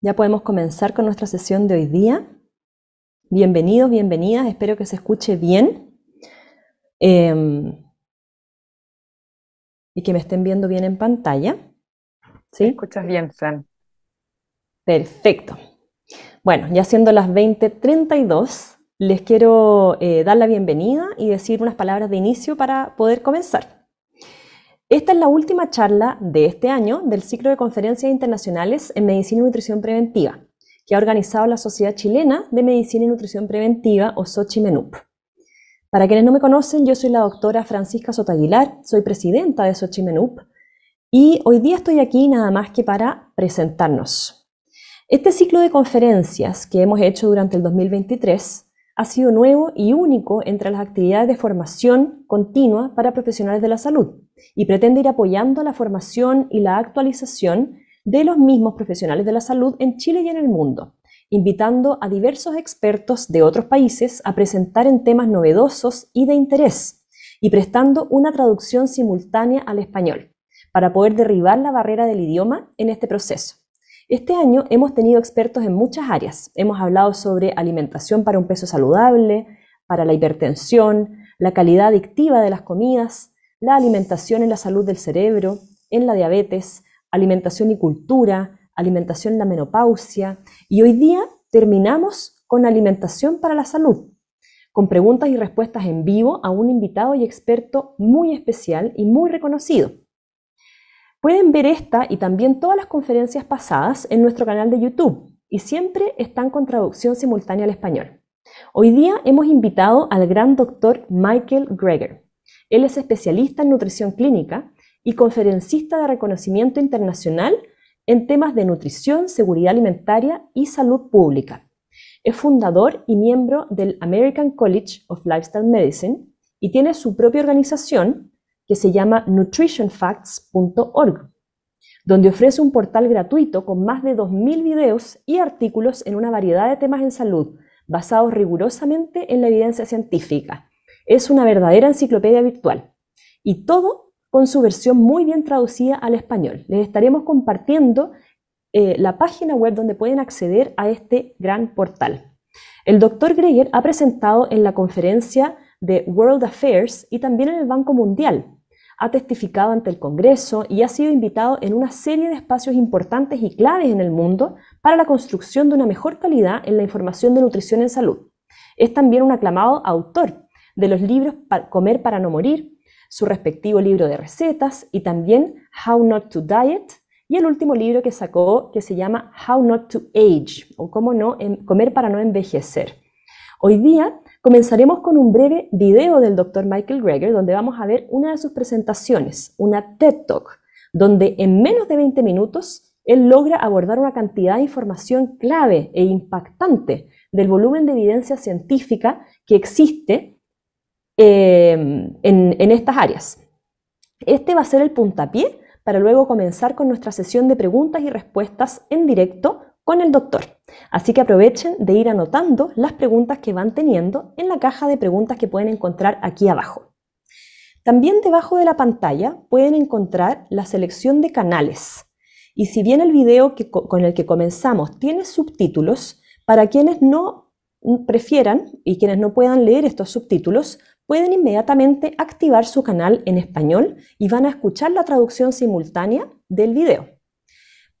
Ya podemos comenzar con nuestra sesión de hoy día. Bienvenidos, bienvenidas, espero que se escuche bien em, y que me estén viendo bien en pantalla. ¿Sí? escuchas bien, Fran? Perfecto. Bueno, ya siendo las 20:32, les quiero eh, dar la bienvenida y decir unas palabras de inicio para poder comenzar. Esta es la última charla de este año del ciclo de conferencias internacionales en medicina y nutrición preventiva, que ha organizado la Sociedad Chilena de Medicina y Nutrición Preventiva, o SOCHIMENUP. Para quienes no me conocen, yo soy la doctora Francisca Sotaguilar, soy presidenta de SOCHIMENUP, y hoy día estoy aquí nada más que para presentarnos. Este ciclo de conferencias que hemos hecho durante el 2023 ha sido nuevo y único entre las actividades de formación continua para profesionales de la salud y pretende ir apoyando la formación y la actualización de los mismos profesionales de la salud en Chile y en el mundo, invitando a diversos expertos de otros países a presentar en temas novedosos y de interés, y prestando una traducción simultánea al español, para poder derribar la barrera del idioma en este proceso. Este año hemos tenido expertos en muchas áreas. Hemos hablado sobre alimentación para un peso saludable, para la hipertensión, la calidad adictiva de las comidas, la alimentación en la salud del cerebro, en la diabetes, alimentación y cultura, alimentación en la menopausia y hoy día terminamos con alimentación para la salud, con preguntas y respuestas en vivo a un invitado y experto muy especial y muy reconocido. Pueden ver esta y también todas las conferencias pasadas en nuestro canal de YouTube y siempre están con traducción simultánea al español. Hoy día hemos invitado al gran doctor Michael Greger. Él es especialista en nutrición clínica y conferencista de reconocimiento internacional en temas de nutrición, seguridad alimentaria y salud pública. Es fundador y miembro del American College of Lifestyle Medicine y tiene su propia organización que se llama nutritionfacts.org, donde ofrece un portal gratuito con más de 2.000 videos y artículos en una variedad de temas en salud, basados rigurosamente en la evidencia científica. Es una verdadera enciclopedia virtual. Y todo con su versión muy bien traducida al español. Les estaremos compartiendo eh, la página web donde pueden acceder a este gran portal. El doctor Greger ha presentado en la conferencia de World Affairs y también en el Banco Mundial ha testificado ante el Congreso y ha sido invitado en una serie de espacios importantes y claves en el mundo para la construcción de una mejor calidad en la información de nutrición en salud. Es también un aclamado autor de los libros Comer para no morir, su respectivo libro de recetas y también How Not to Diet y el último libro que sacó que se llama How Not to Age o cómo no comer para no envejecer. Hoy día Comenzaremos con un breve video del doctor Michael Greger, donde vamos a ver una de sus presentaciones, una TED Talk, donde en menos de 20 minutos él logra abordar una cantidad de información clave e impactante del volumen de evidencia científica que existe em, en estas áreas. Este va a ser el puntapié para luego comenzar con nuestra sesión de preguntas y respuestas en directo con el doctor. Así que aprovechen de ir anotando las preguntas que van teniendo en la caja de preguntas que pueden encontrar aquí abajo. También debajo de la pantalla pueden encontrar la selección de canales. Y si bien el video con el que comenzamos tiene subtítulos, para quienes no prefieran y quienes no puedan leer estos subtítulos, pueden inmediatamente activar su canal en español y van a escuchar la traducción simultánea del video.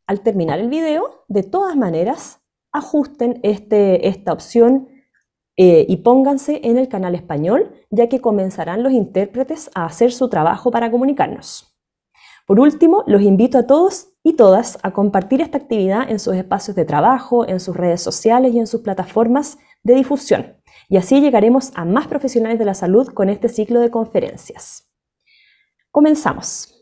Al terminar el video, de todas maneras, ajusten este, esta opción eh, y pónganse en el canal español, ya que comenzarán los intérpretes a hacer su trabajo para comunicarnos. Por último, los invito a todos y todas a compartir esta actividad en sus espacios de trabajo, en sus redes sociales y en sus plataformas de difusión. Y así llegaremos a más profesionales de la salud con este ciclo de conferencias. Comenzamos.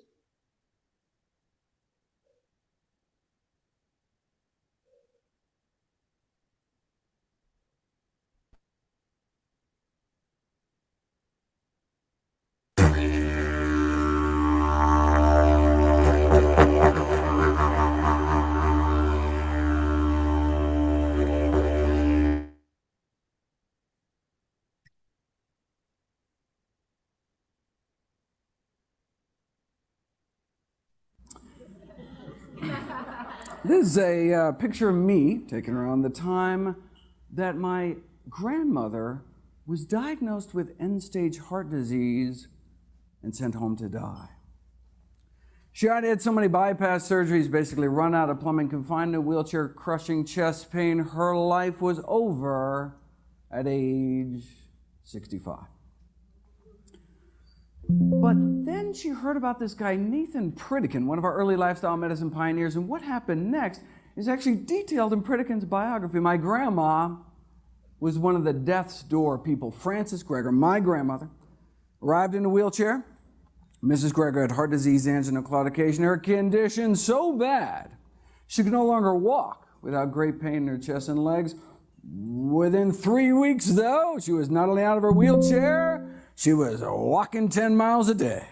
is a uh, picture of me taken around the time that my grandmother was diagnosed with end stage heart disease and sent home to die. She had had so many bypass surgeries, basically run out of plumbing, confined to wheelchair, crushing chest pain. Her life was over at age 65. But then she heard about this guy, Nathan Pritikin, one of our early lifestyle medicine pioneers, and what happened next is actually detailed in Pritikin's biography. My grandma was one of the death's door people. Frances Gregor, my grandmother, arrived in a wheelchair. Mrs. Gregor had heart disease, angina claudication, her condition so bad she could no longer walk without great pain in her chest and legs. Within three weeks, though, she was not only out of her wheelchair, she was walking 10 miles a day.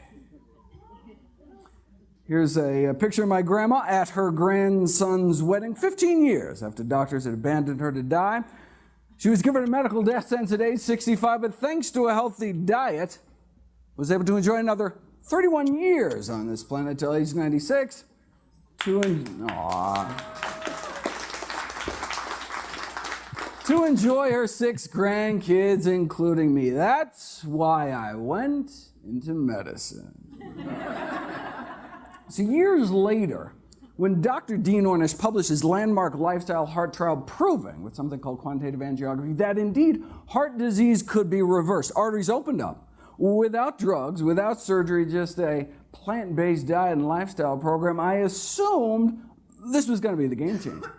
Here's a, a, picture of my grandma at her grandson's wedding 15 years after doctors had abandoned her to die. She was given a medical death sentence at age 65, but thanks to a healthy diet, was able to enjoy another 31 years on this planet till age 96. Aww to enjoy her six grandkids, including me. That's why I went into medicine. so, years later, when Dr. Dean Ornish published his landmark lifestyle heart trial proving, with something called quantitative angiography, that indeed heart disease could be reversed, arteries opened up without drugs, without surgery, just a plant based diet and lifestyle program, I assumed this was going to be the game changer.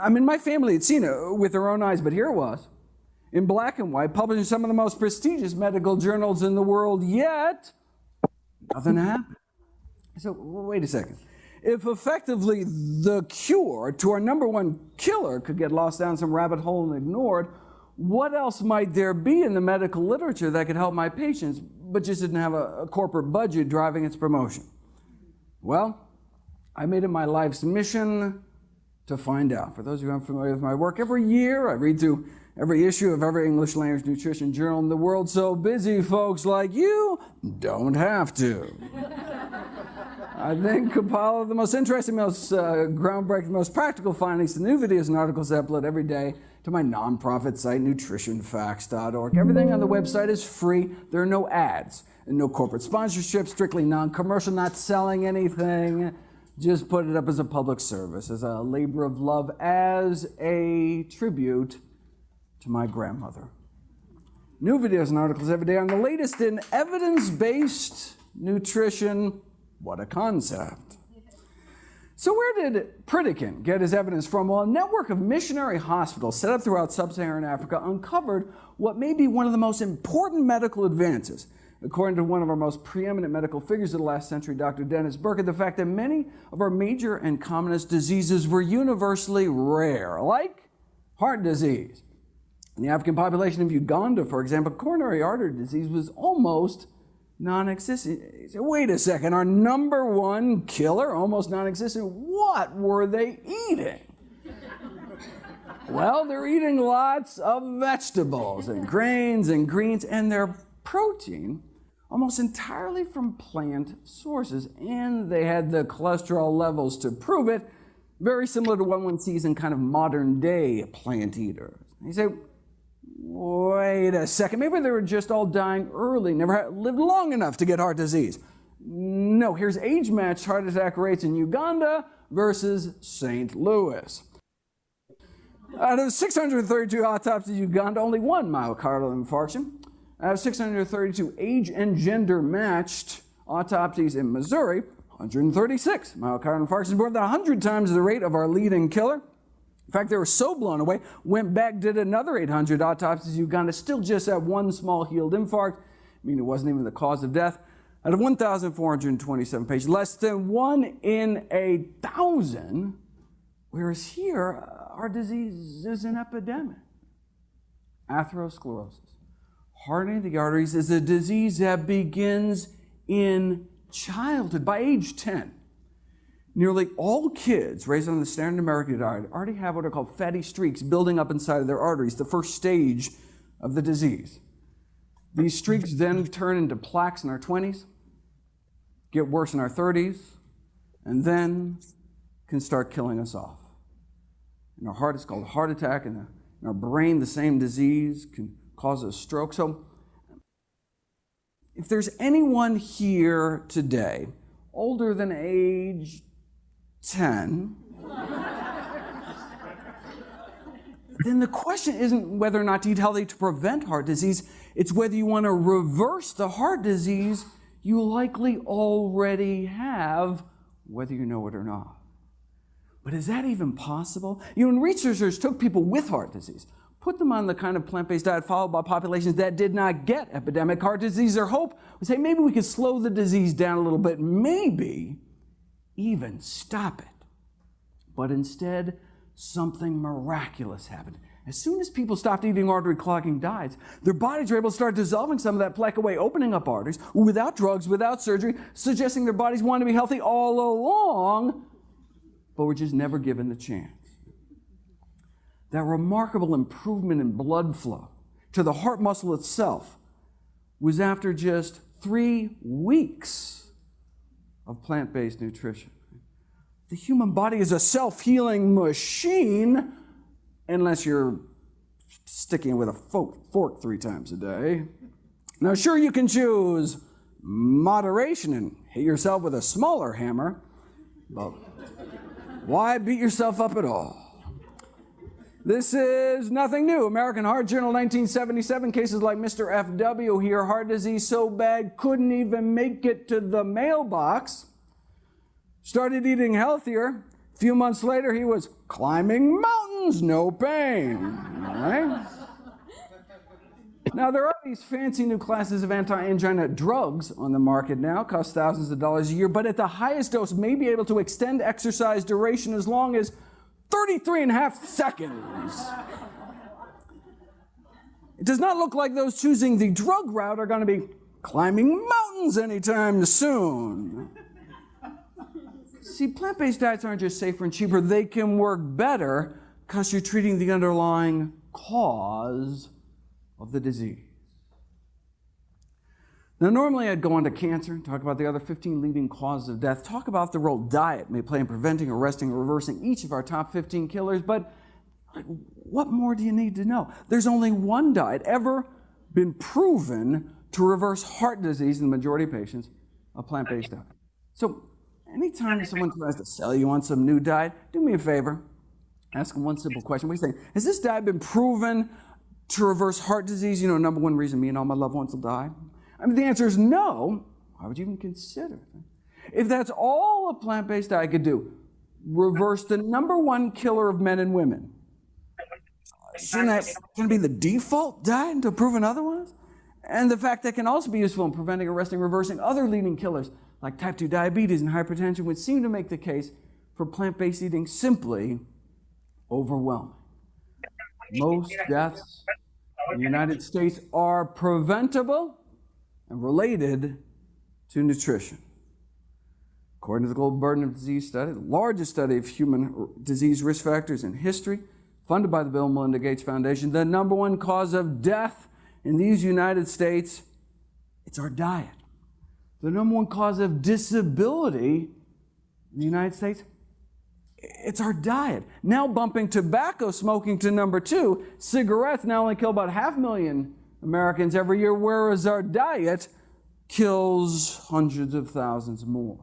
I mean, my family had seen it with their own eyes, but here it was in black and white, published in some of the most prestigious medical journals in the world, yet nothing happened. So, wait a second. If effectively the cure to our number one killer could get lost down some rabbit hole and ignored, what else might there be in the medical literature that could help my patients, but just didn't have a, a corporate budget driving its promotion? Well, I made it my life's mission to find out. For those of you unfamiliar with my work, every year I read through every issue of every English language nutrition journal in the world. So busy folks like you don't have to. I then compile the most interesting, most uh, groundbreaking, most practical findings to new videos and articles that I upload every day to my nonprofit site, nutritionfacts.org. Everything on the website is free. There are no ads and no corporate sponsorships, strictly non-commercial, not selling anything just put it up as a public service, as a labor of love, as a tribute to my grandmother. New videos and articles every day on the latest in evidence based nutrition. What a concept. So, where did Pritikin get his evidence from? Well, a network of missionary hospitals set up throughout sub Saharan Africa uncovered what may be one of the most important medical advances according to one of our most preeminent medical figures of the last century, Dr. Dennis Burkett, the fact that many of our major and commonest diseases were universally rare, like heart disease. In the African population of Uganda, for example, coronary artery disease was almost non existent. Wait a second, our number one killer, almost non existent, what were they eating? well, they're eating lots of vegetables and grains and greens, and their protein almost entirely from plant sources, and they had the cholesterol levels to prove it, very similar to what one sees in kind of modern day plant eaters. And you say, wait a second, maybe they were just all dying early, never lived long enough to get heart disease. No, here's age matched heart attack rates in Uganda versus St. Louis. Out of 632 autopsies in Uganda, only one myocardial infarction. Out uh, of 632 age and gender matched autopsies in Missouri, 136 myocardial infarctions, more than 100 times the rate of our leading killer. In fact, they were so blown away, went back, did another 800 autopsies in Uganda, still just had one small healed infarct. I mean, it wasn't even the cause of death. Out of 1,427 patients, less than one in a thousand, whereas here, uh, our disease is an epidemic. Atherosclerosis hardening of the arteries is a disease that begins in childhood by age 10. Nearly all kids raised on the standard American diet already have what are called fatty streaks building up inside of their arteries, the first stage of the disease. These streaks then turn into plaques in our 20s, get worse in our 30s, and then can start killing us off. In our heart, it's called a heart attack. and in our brain, the same disease can causes stroke. So if there's anyone here today older than age 10, then the question isn't whether or not to eat healthy to prevent heart disease, it's whether you want to reverse the heart disease you likely already have, whether you know it or not. But is that even possible? You know, when researchers took people with heart disease, put them on the kind of plant-based diet followed by populations that did not get epidemic heart disease. or hope we say maybe we could slow the disease down a little bit, maybe even stop it. But instead, something miraculous happened. As soon as people stopped eating artery clogging diets, their bodies were able to start dissolving some of that plaque away, opening up arteries without drugs, without surgery, suggesting their bodies wanted to be healthy all along, but were just never given the chance that remarkable improvement in blood flow to the heart muscle itself was after just three weeks of plant based nutrition. The human body is a self healing machine unless you're sticking with a fork three times a day. Now, sure, you can choose moderation and hit yourself with a smaller hammer, but why beat yourself up at all? This is nothing new. American Heart Journal 1977 cases like Mr. F.W. here, heart disease so bad couldn't even make it to the mailbox. Started eating healthier. A few months later, he was climbing mountains, no pain. Now, there are these fancy new classes of anti angina drugs on the market now, cost thousands of dollars a year, but at the highest dose may be able to extend exercise duration as long as 33 and a half seconds. It does not look like those choosing the drug route are going to be climbing mountains anytime soon. See, plant based diets aren't just safer and cheaper, they can work better because you're treating the underlying cause of the disease. Now, normally I'd go on to cancer, talk about the other 15 leading causes of death, talk about the role diet may play in preventing, arresting, or reversing each of our top 15 killers, but what more do you need to know? There's only one diet ever been proven to reverse heart disease in the majority of patients, a plant based diet. So, anytime someone tries to sell you on some new diet, do me a favor, ask them one simple question. What do you think? Has this diet been proven to reverse heart disease? You know, number one reason me and all my loved ones will die I mean, the answer is no. Why would you even consider it? If that's all a plant based diet could do, reverse the number one killer of men and women. Shouldn't that can be the default diet until proven otherwise? And the fact that it can also be useful in preventing, arresting, reversing other leading killers like type 2 diabetes and hypertension would seem to make the case for plant based eating simply overwhelming. Most deaths in the United States are preventable and related to nutrition. According to the Global Burden of Disease Study, the largest study of human disease risk factors in history, funded by the Bill and Melinda Gates Foundation, the number one cause of death in these United States, it's our diet. The number one cause of disability in the United States, it's our diet. Now bumping tobacco smoking to number two, cigarettes now only kill about half a million Americans every year, whereas our diet kills hundreds of thousands more.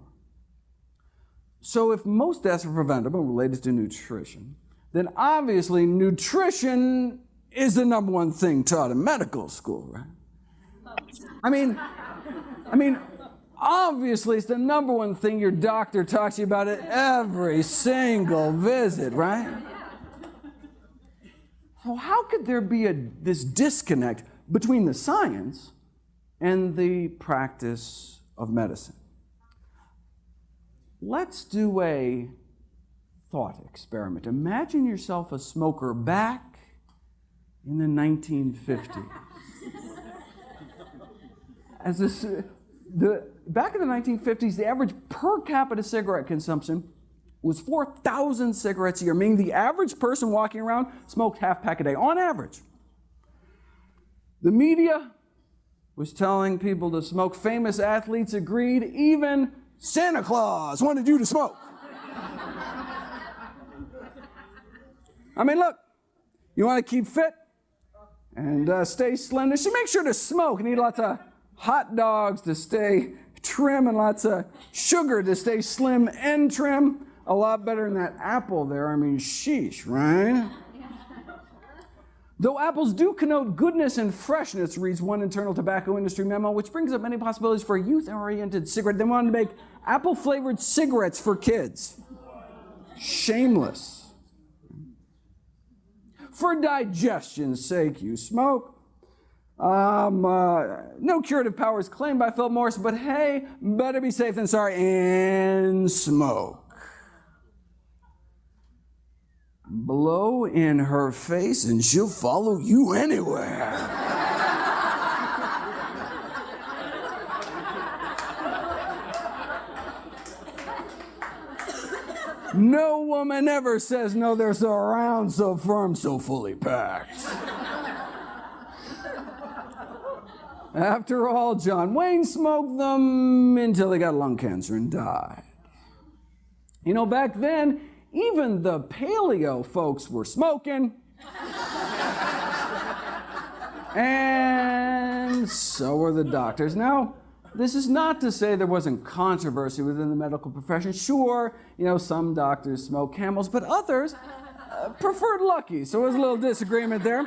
So, if most deaths are preventable related to nutrition, then obviously nutrition is the number one thing taught in medical school, right? I mean, I mean, obviously it's the number one thing your doctor talks to you about at every single visit, right? So how could there be a, this disconnect between the science and the practice of medicine. Let's do a thought experiment. Imagine yourself a smoker back in the 1950s. As this, the, back in the 1950s, the average per capita cigarette consumption was 4,000 cigarettes a year, meaning the average person walking around smoked half pack a day on average. The media was telling people to smoke. Famous athletes agreed. Even Santa Claus wanted you to smoke. I mean, look, you want to keep fit and uh, stay slender? You should make sure to smoke and eat lots of hot dogs to stay trim and lots of sugar to stay slim and trim. A lot better than that apple there. I mean, sheesh, right? Though apples do connote goodness and freshness, reads one internal tobacco industry memo, which brings up many possibilities for a youth oriented cigarette. They wanted to make apple flavored cigarettes for kids. Shameless. For digestion's sake, you smoke. Um, uh, no curative powers claimed by Phil Morris, but hey, better be safe than sorry and smoke blow in her face and she'll follow you anywhere. no woman ever says, No, they're so round, so firm, so fully packed. After all, John Wayne smoked them until he got lung cancer and died. You know, back then, even the paleo folks were smoking. and so were the doctors. Now, this is not to say there wasn't controversy within the medical profession. Sure, you know, some doctors smoke camels, but others uh, preferred Lucky. So was a little disagreement there.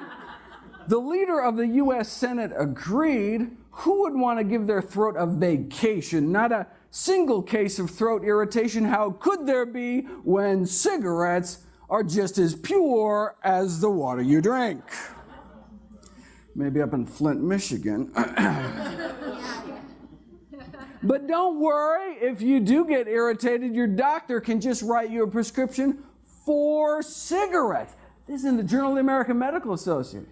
The leader of the U.S. Senate agreed who would want to give their throat a vacation, not a single case of throat irritation how could there be when cigarettes are just as pure as the water you drink? Maybe up in Flint, Michigan. but don't worry, if you do get irritated, your doctor can just write you a prescription for cigarettes. This is in the Journal of the American Medical Association.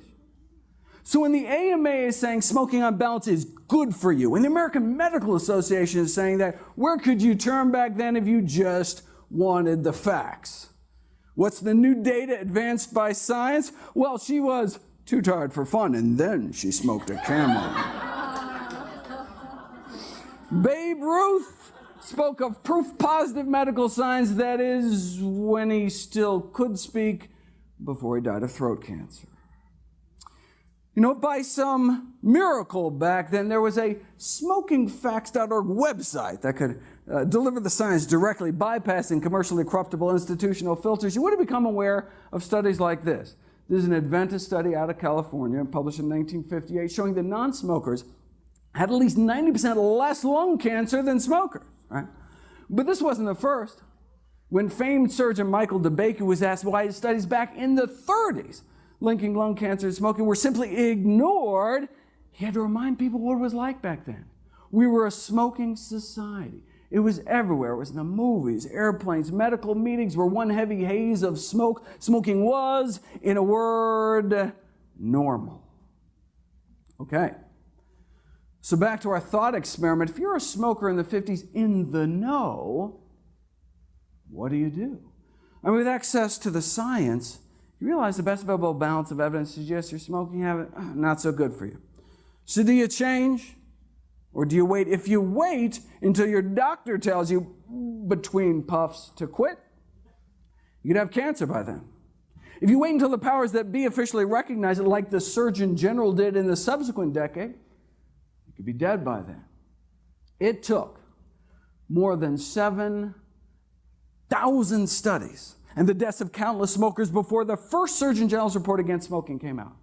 So when the AMA is saying smoking on balance is good for you, and the American Medical Association is saying that, where could you turn back then if you just wanted the facts? What's the new data advanced by science? Well, she was too tired for fun, and then she smoked a camel. Babe Ruth spoke of proof positive medical signs, that is, when he still could speak before he died of throat cancer. You know, by some miracle back then, there was a smokingfacts.org website that could uh, deliver the science directly, bypassing commercially corruptible institutional filters. You would have become aware of studies like this. This is an Adventist study out of California published in 1958 showing that non smokers had at least 90% less lung cancer than smokers. Right? But this wasn't the first. When famed surgeon Michael DeBakey was asked why his studies back in the 30s linking lung cancer to smoking were simply ignored, he had to remind people what it was like back then. We were a smoking society. It was everywhere. It was in the movies, airplanes, medical meetings where one heavy haze of smoke. Smoking was, in a word, normal. Okay. So back to our thought experiment. If you're a smoker in the 50s in the know, what do you do? I mean, with access to the science, you realize the best available balance of evidence suggests your smoking habit uh, not so good for you. So do you change or do you wait? If you wait until your doctor tells you between puffs to quit, you could have cancer by then. If you wait until the powers that be officially recognize it, like the Surgeon General did in the subsequent decade, you could be dead by then. It took more than 7,000 studies and the deaths of countless smokers before the first Surgeon General's report against smoking came out.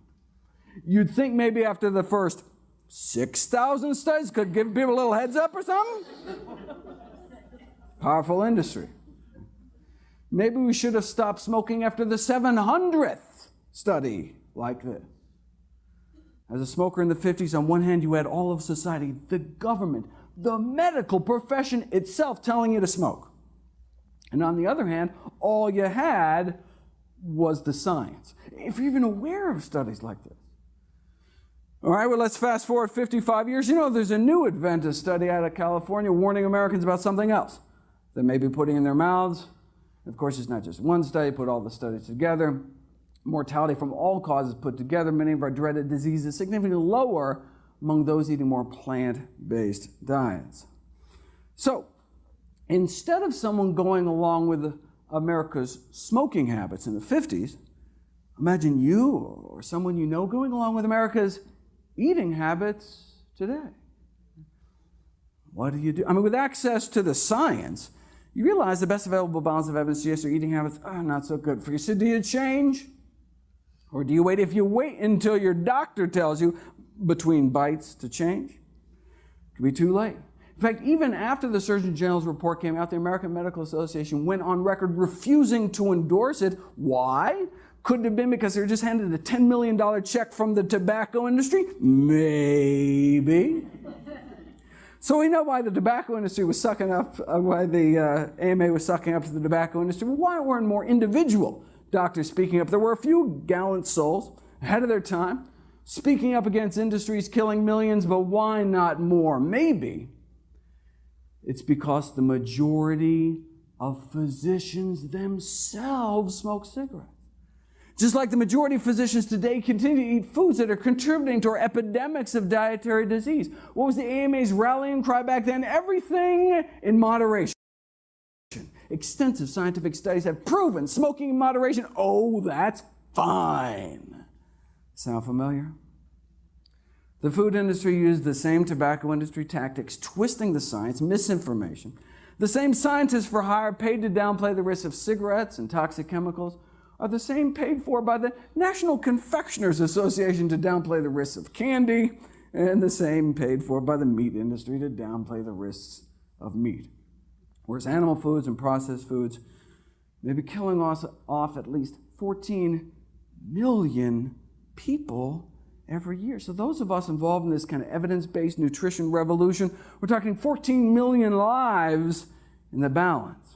You'd think maybe after the first 6,000 studies could give people a little heads up or something. Powerful industry. Maybe we should have stopped smoking after the 700th study like this. As a smoker in the 50s, on one hand, you had all of society, the government, the medical profession itself telling you to smoke. And on the other hand, all you had was the science. If you're even aware of studies like this. All right, well, let's fast forward 55 years. You know, there's a new Adventist study out of California warning Americans about something else that may be putting in their mouths. Of course, it's not just one study, put all the studies together. Mortality from all causes put together, many of our dreaded diseases significantly lower among those eating more plant based diets. So, instead of someone going along with America's smoking habits in the 50s, imagine you or someone you know going along with America's eating habits today. What do you do? I mean, with access to the science, you realize the best available balance of evidence suggests your eating habits are not so good for you. So, do you change? Or do you wait? If you wait until your doctor tells you between bites to change, it could be too late. In fact, even after the Surgeon General's report came out, the American Medical Association went on record refusing to endorse it. Why? Couldn't have been because they were just handed a $10 million check from the tobacco industry? Maybe. So we know why the tobacco industry was sucking up, uh, why the uh, AMA was sucking up to the tobacco industry. Why weren't more individual doctors speaking up? There were a few gallant souls ahead of their time speaking up against industries killing millions, but why not more? Maybe it's because the majority of physicians themselves smoke cigarettes. Just like the majority of physicians today continue to eat foods that are contributing to our epidemics of dietary disease. What was the AMA's rallying cry back then? Everything in moderation. Extensive scientific studies have proven smoking in moderation, oh, that's fine. Sound familiar? The food industry used the same tobacco industry tactics, twisting the science, misinformation. The same scientists for hire paid to downplay the risks of cigarettes and toxic chemicals are the same paid for by the National Confectioners Association to downplay the risks of candy, and the same paid for by the meat industry to downplay the risks of meat. Whereas animal foods and processed foods may be killing off at least 14 million people every year. So, those of us involved in this kind of evidence based nutrition revolution, we're talking 14 million lives in the balance.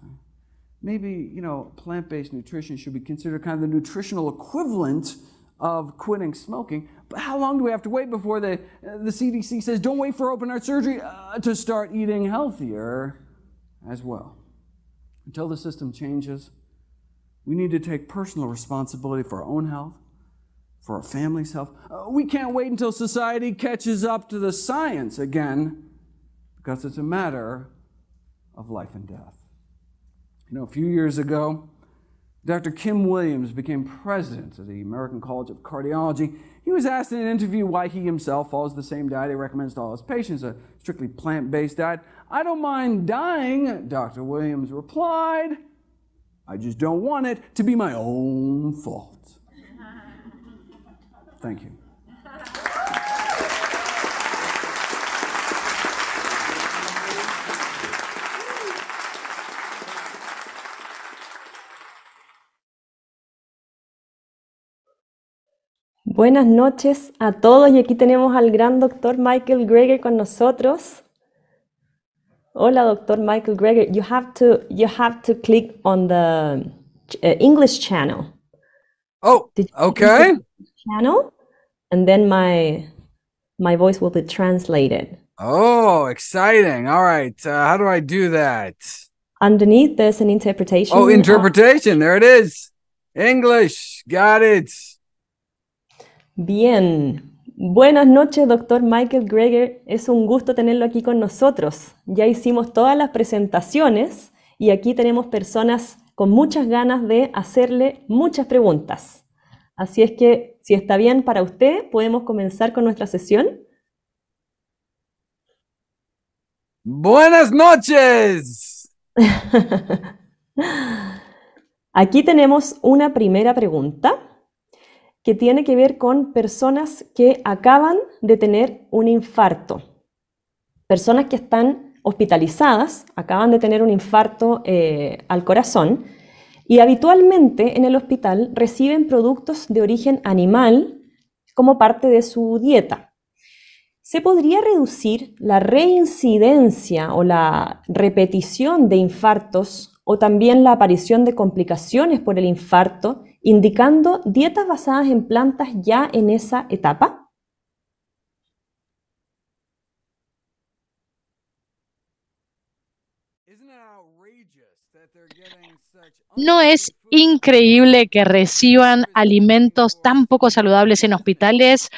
Maybe, you know, plant based nutrition should be considered kind of the nutritional equivalent of quitting smoking. But how long do we have to wait before the, uh, the CDC says don't wait for open heart surgery uh, to start eating healthier as well? Until the system changes, we need to take personal responsibility for our own health for our family's health. Uh, we can't wait until society catches up to the science again because it's a matter of life and death. You know, a few years ago, Dr. Kim Williams became president of the American College of Cardiology. He was asked in an interview why he himself follows the same diet he recommends to all his patients, a strictly plant based diet. I don't mind dying, Dr. Williams replied. I just don't want it to be my own fault. Thank you. Buenas noches a todos y aquí tenemos al gran doctor Michael Greger con nosotros. Hola, doctor Michael Greger. You have to you have to click on the uh, English channel. Oh, okay. channel, and then my my voice will be translated. Oh, exciting! All right, uh, how do I do that? Underneath, there's an interpretation. Oh, interpretation! There it is. English. Got it. Bien. Buenas noches, doctor Michael Greger. Es un gusto tenerlo aquí con nosotros. Ya hicimos todas las presentaciones y aquí tenemos personas con muchas ganas de hacerle muchas preguntas. Así es que, si está bien para usted, podemos comenzar con nuestra sesión. Buenas noches. Aquí tenemos una primera pregunta que tiene que ver con personas que acaban de tener un infarto. Personas que están hospitalizadas, acaban de tener un infarto eh, al corazón y habitualmente en el hospital reciben productos de origen animal como parte de su dieta. ¿Se podría reducir la reincidencia o la repetición de infartos o también la aparición de complicaciones por el infarto indicando dietas basadas en plantas ya en esa etapa? ¿No es increíble que reciban alimentos tan poco saludables en hospitales?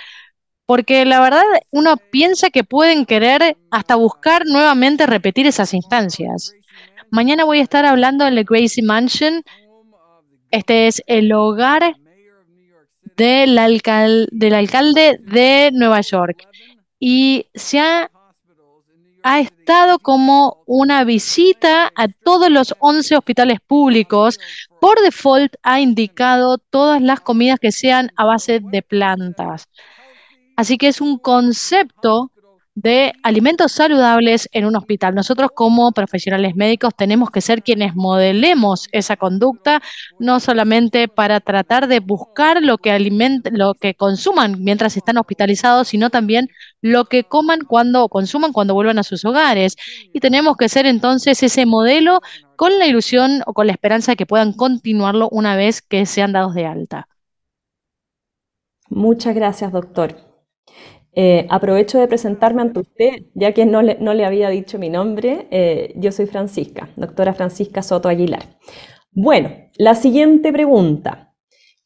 Porque la verdad uno piensa que pueden querer hasta buscar nuevamente repetir esas instancias. Mañana voy a estar hablando en la Gracie Mansion. Este es el hogar del, del alcalde de Nueva York. Y se ha ha estado como una visita a todos los 11 hospitales públicos. Por default ha indicado todas las comidas que sean a base de plantas. Así que es un concepto de alimentos saludables en un hospital. Nosotros como profesionales médicos tenemos que ser quienes modelemos esa conducta, no solamente para tratar de buscar lo que, lo que consuman mientras están hospitalizados, sino también lo que coman cuando o consuman cuando vuelvan a sus hogares. Y tenemos que ser entonces ese modelo con la ilusión o con la esperanza de que puedan continuarlo una vez que sean dados de alta. Muchas gracias, doctor. Eh, aprovecho de presentarme ante usted, ya que no le, había dicho mi nombre. Eh, yo soy Francisca, doctora Francisca Soto Aguilar. Bueno, la siguiente pregunta.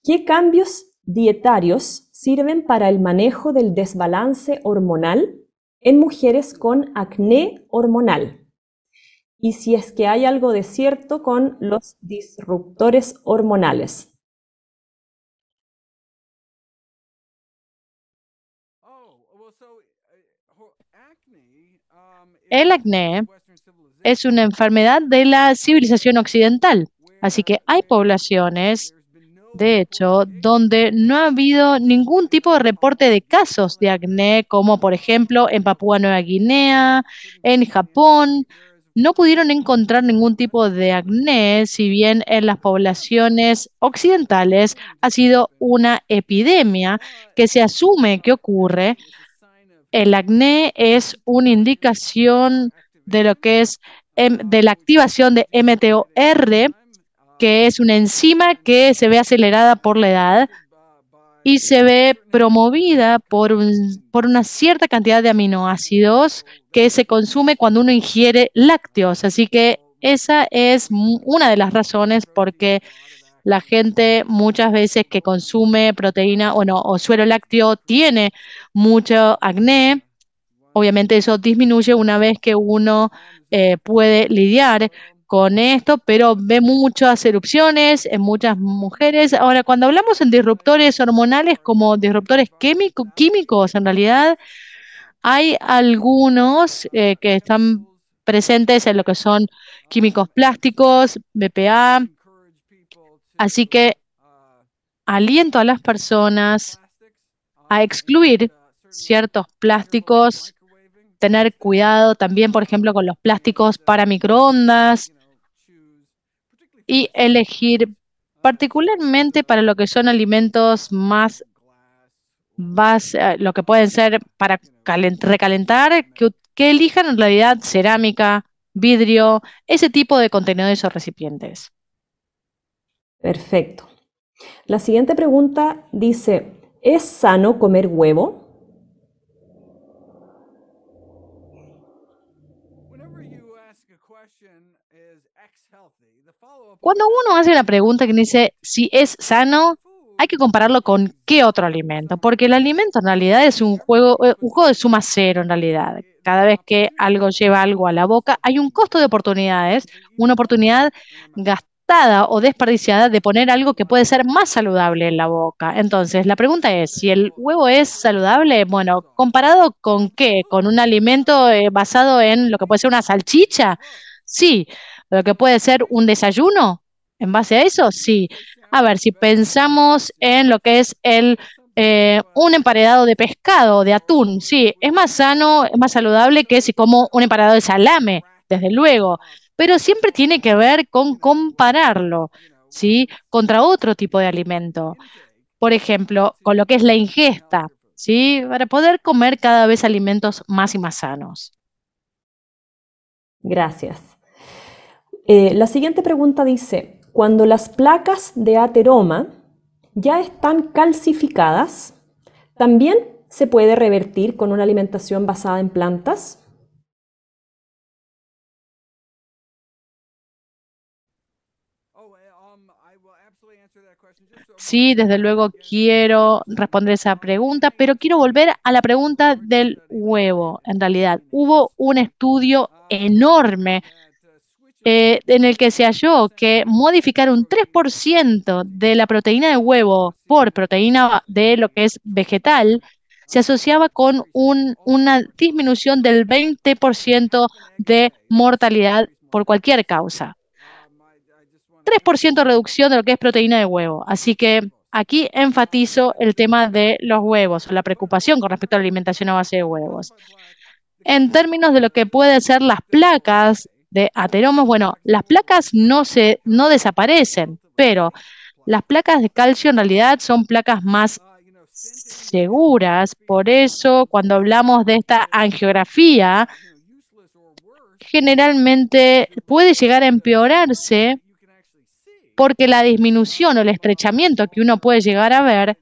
¿Qué cambios dietarios sirven para el manejo del desbalance hormonal en mujeres con acné hormonal? Y si es que hay algo de cierto con los disruptores hormonales. El acné es una enfermedad de la civilización occidental, así que hay poblaciones, de hecho, donde no ha habido ningún tipo de reporte de casos de acné, como por ejemplo en Papúa Nueva Guinea, en Japón, no pudieron encontrar ningún tipo de acné, si bien en las poblaciones occidentales ha sido una epidemia que se asume que ocurre el acné es una indicación de lo que es em, de la activación de MTOR, que es una enzima que se ve acelerada por la edad y se ve promovida por, por una cierta cantidad de aminoácidos que se consume cuando uno ingiere lácteos. Así que esa es una de las razones por qué la gente muchas veces que consume proteína o, o suero lácteo tiene mucho acné. Obviamente eso disminuye una vez que uno eh, puede lidiar con esto, pero ve muchas erupciones en muchas mujeres. Ahora, cuando hablamos en disruptores hormonales como disruptores químicos, en realidad hay algunos eh, que están presentes en lo que son químicos plásticos, BPA, Así que aliento a las personas a excluir ciertos plásticos, tener cuidado también, por ejemplo, con los plásticos para microondas y elegir particularmente para lo que son alimentos más, eh, lo que pueden ser para recalentar, que, elijan en realidad cerámica, vidrio, ese tipo de contenedores o recipientes. Perfecto. La siguiente pregunta dice, ¿es sano comer huevo? Cuando uno hace la pregunta que dice si es sano, hay que compararlo con qué otro alimento, porque el alimento en realidad es un juego, eh, un juego de suma cero en realidad. Cada vez que algo lleva algo a la boca, hay un costo de oportunidades, una oportunidad gastada o desperdiciada de poner algo que puede ser más saludable en la boca. Entonces, la pregunta es, si el huevo es saludable, bueno, comparado con qué, con un alimento eh, basado en lo que puede ser una salchicha, sí, lo que puede ser un desayuno, en base a eso, sí. A ver, si pensamos en lo que es el eh, un emparedado de pescado, de atún, sí, es más sano, es más saludable que si como un emparedado de salame, desde luego pero siempre tiene que ver con compararlo, ¿sí? Contra otro tipo de alimento. Por ejemplo, con lo que es la ingesta, ¿sí? Para poder comer cada vez alimentos más y más sanos. Gracias. Eh, la siguiente pregunta dice, cuando las placas de ateroma ya están calcificadas, ¿también se puede revertir con una alimentación basada en plantas? Sí, desde luego quiero responder esa pregunta, pero quiero volver a la pregunta del huevo. En realidad, hubo un estudio enorme eh, en el que se halló que modificar un 3% de la proteína de huevo por proteína de lo que es vegetal se asociaba con un, una disminución del 20% de mortalidad por cualquier causa. 3% de reducción de lo que es proteína de huevo. Así que aquí enfatizo el tema de los huevos, la preocupación con respecto a la alimentación a base de huevos. En términos de lo que pueden ser las placas de ateromos, bueno, las placas no, se, no desaparecen, pero las placas de calcio en realidad son placas más seguras, por eso cuando hablamos de esta angiografía, generalmente puede llegar a empeorarse porque la disminución o el estrechamiento que uno puede llegar a ver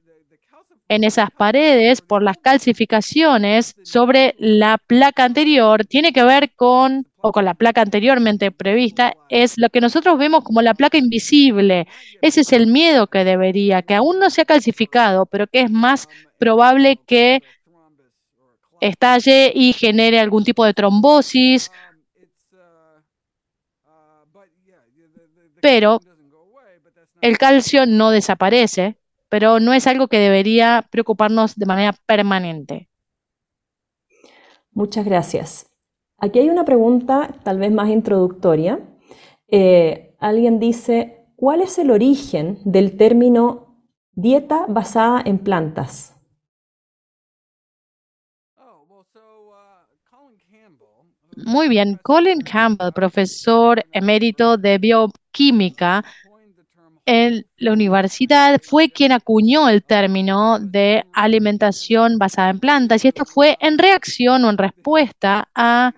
en esas paredes por las calcificaciones sobre la placa anterior tiene que ver con, o con la placa anteriormente prevista, es lo que nosotros vemos como la placa invisible. Ese es el miedo que debería, que aún no se ha calcificado, pero que es más probable que estalle y genere algún tipo de trombosis. Pero el calcio no desaparece, pero no es algo que debería preocuparnos de manera permanente. Muchas gracias. Aquí hay una pregunta tal vez más introductoria. Eh, alguien dice, ¿cuál es el origen del término dieta basada en plantas? Muy bien, Colin Campbell, profesor emérito de bioquímica en la universidad fue quien acuñó el término de alimentación basada en plantas y esto fue en reacción o en respuesta a,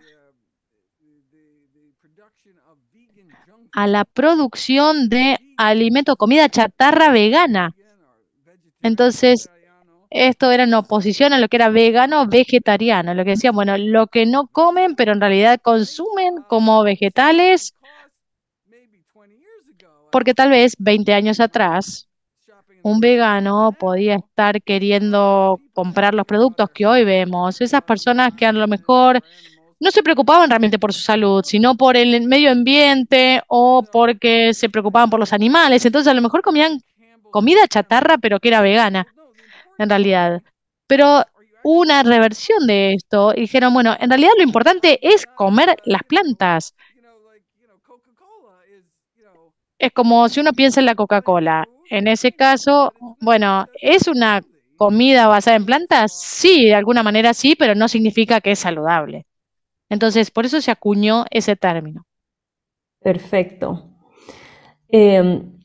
a la producción de alimento, comida chatarra vegana. Entonces, esto era en oposición a lo que era vegano, vegetariano, lo que decían, bueno, lo que no comen, pero en realidad consumen como vegetales porque tal vez 20 años atrás un vegano podía estar queriendo comprar los productos que hoy vemos. Esas personas que a lo mejor no se preocupaban realmente por su salud, sino por el medio ambiente o porque se preocupaban por los animales. Entonces a lo mejor comían comida chatarra, pero que era vegana, en realidad. Pero una reversión de esto dijeron, bueno, en realidad lo importante es comer las plantas es como si uno piensa en la Coca-Cola. En ese caso, bueno, ¿es una comida basada en plantas? Sí, de alguna manera sí, pero no significa que es saludable. Entonces, por eso se acuñó ese término. Perfecto. Em,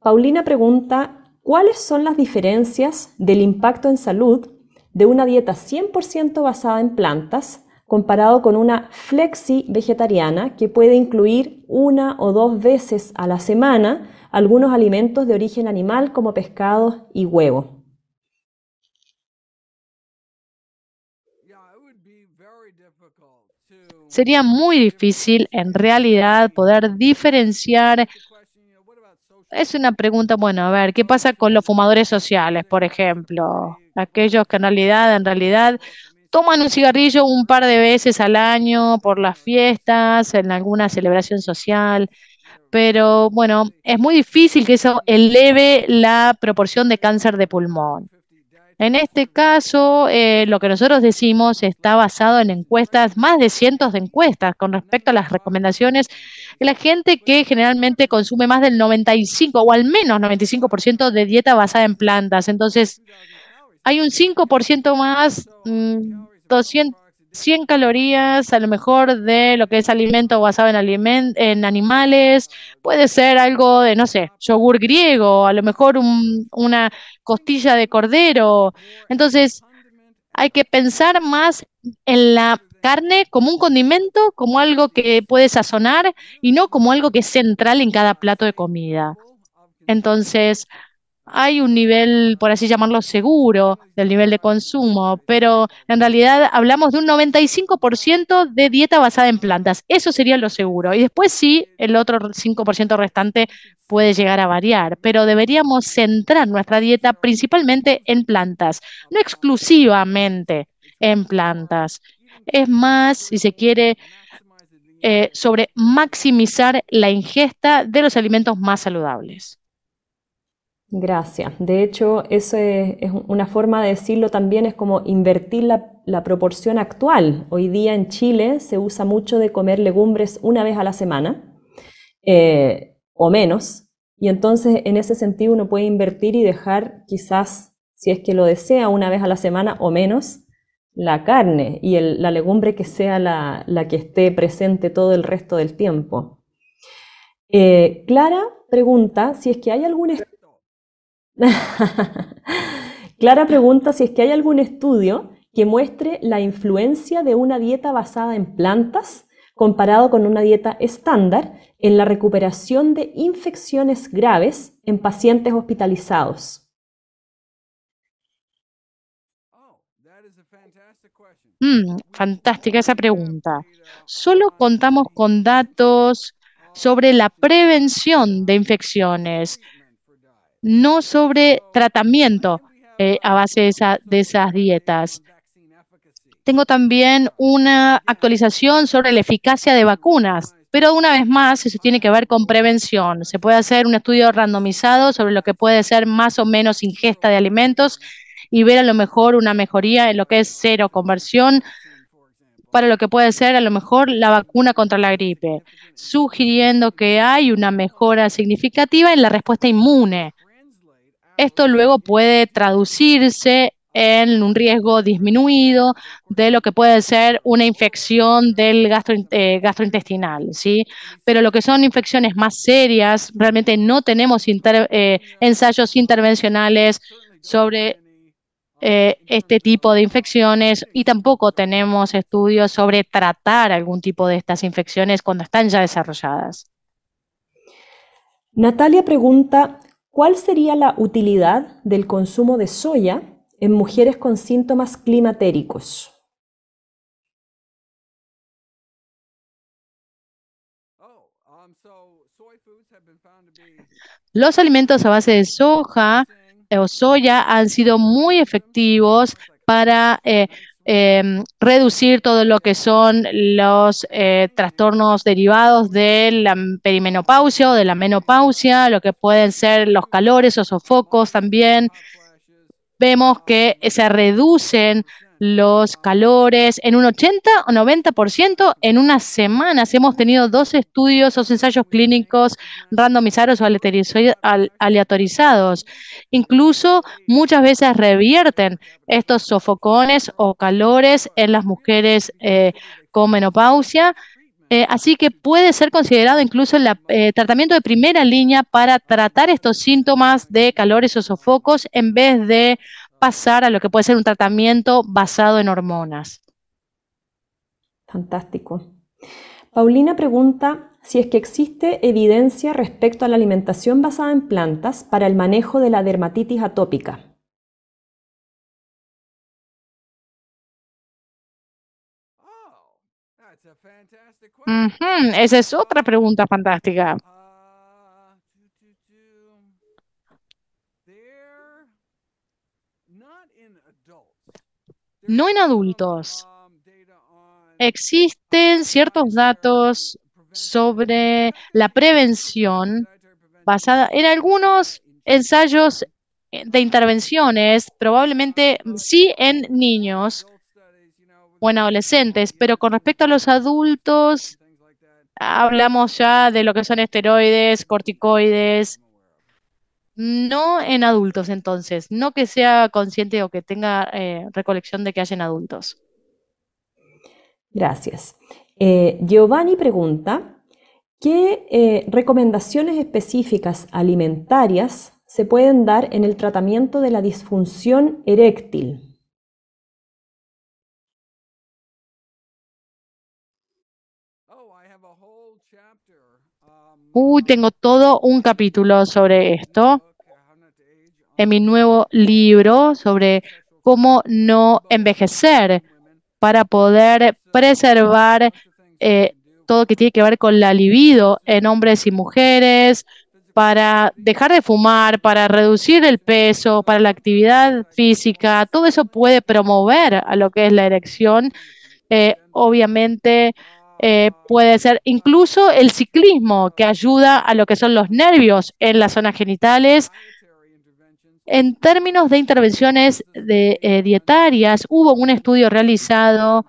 Paulina pregunta, ¿cuáles son las diferencias del impacto en salud de una dieta 100% basada en plantas comparado con una flexi vegetariana que puede incluir una o dos veces a la semana algunos alimentos de origen animal como pescado y huevo. Sería muy difícil en realidad poder diferenciar es una pregunta, bueno, a ver, ¿qué pasa con los fumadores sociales, por ejemplo? Aquellos que en realidad, en realidad toman un cigarrillo un par de veces al año por las fiestas, en alguna celebración social, pero bueno, es muy difícil que eso eleve la proporción de cáncer de pulmón. En este caso, eh, lo que nosotros decimos está basado en encuestas, más de cientos de encuestas con respecto a las recomendaciones de la gente que generalmente consume más del 95 o al menos 95% de dieta basada en plantas. Entonces, hay un 5% más, 200, mm, 100 calorías a lo mejor de lo que es alimento basado en, en animales, puede ser algo de, no sé, yogur griego, a lo mejor una costilla de cordero. Entonces, hay que pensar más en la carne como un condimento, como algo que puede sazonar y no como algo que es central en cada plato de comida. Entonces, hay un nivel, por así llamarlo, seguro del nivel de consumo, pero en realidad hablamos de un 95% de dieta basada en plantas. Eso sería lo seguro. Y después sí, el otro 5% restante puede llegar a variar, pero deberíamos centrar nuestra dieta principalmente en plantas, no exclusivamente en plantas. Es más, si se quiere, eh, sobre maximizar la ingesta de los alimentos más saludables. Gracias. De hecho, eso es, una forma de decirlo también, es como invertir la, proporción actual. Hoy día en Chile se usa mucho de comer legumbres una vez a la semana eh, o menos. Y entonces, en ese sentido, uno puede invertir y dejar quizás, si es que lo desea, una vez a la semana o menos, la carne y la legumbre que sea la, que esté presente todo el resto del tiempo. Eh, Clara pregunta si es que hay algún Clara pregunta si es que hay algún estudio que muestre la influencia de una dieta basada en plantas comparado con una dieta estándar en la recuperación de infecciones graves en pacientes hospitalizados. Mm, fantástica esa pregunta. Solo contamos con datos sobre la prevención de infecciones, no sobre tratamiento eh, a base de, de esas dietas. Tengo también una actualización sobre la eficacia de vacunas. Pero una vez más, eso tiene que ver con prevención. Se puede hacer un estudio randomizado sobre lo que puede ser más o menos ingesta de alimentos y ver a lo mejor una mejoría en lo que es cero conversión para lo que puede ser a lo mejor la vacuna contra la gripe, sugiriendo que hay una mejora significativa en la respuesta inmune. Esto luego puede traducirse en un riesgo disminuido de lo que puede ser una infección del eh, gastrointestinal, ¿sí? Pero lo que son infecciones más serias, realmente no tenemos eh, ensayos intervencionales sobre eh, este tipo de infecciones y tampoco tenemos estudios sobre tratar algún tipo de estas infecciones cuando están ya desarrolladas. Natalia pregunta ¿Cuál sería la utilidad del consumo de soya en mujeres con síntomas climatéricos? Los alimentos a base de soja o soya han sido muy efectivos para eh, eh, reducir todo lo que son los eh, trastornos derivados de la perimenopausia o de la menopausia, lo que pueden ser los calores o sofocos también. Vemos que se reducen los calores en un 80 o 90% en unas semanas. Hemos tenido dos estudios, dos ensayos clínicos randomizados o aleatorizados. Incluso muchas veces revierten estos sofocones o calores en las mujeres eh, con menopausia. Eh, así que puede ser considerado incluso el eh, tratamiento de primera línea para tratar estos síntomas de calores o sofocos en vez de pasar a lo que puede ser un tratamiento basado en hormonas. Fantástico. Paulina pregunta si es que existe evidencia respecto a la alimentación basada en plantas para el manejo de la dermatitis atópica. Esa es otra pregunta fantástica. no en adultos. Existen ciertos datos sobre la prevención basada en algunos ensayos de intervenciones, probablemente sí en niños o en adolescentes, pero con respecto a los adultos, hablamos ya de lo que son esteroides, corticoides, no en adultos, entonces, no que sea consciente o que tenga eh, recolección de que haya en adultos. Gracias. Eh, Giovanni pregunta, ¿qué eh, recomendaciones específicas alimentarias se pueden dar en el tratamiento de la disfunción eréctil? Uy, tengo todo un capítulo sobre esto en mi nuevo libro sobre cómo no envejecer para poder preservar todo eh, todo que tiene que ver con la libido en hombres y mujeres, para dejar de fumar, para reducir el peso, para la actividad física. Todo eso puede promover a lo que es la erección. Eh, obviamente, eh, puede ser incluso el ciclismo, que ayuda a lo que son los nervios en las zonas genitales. En términos de intervenciones de, eh, dietarias, hubo un estudio realizado,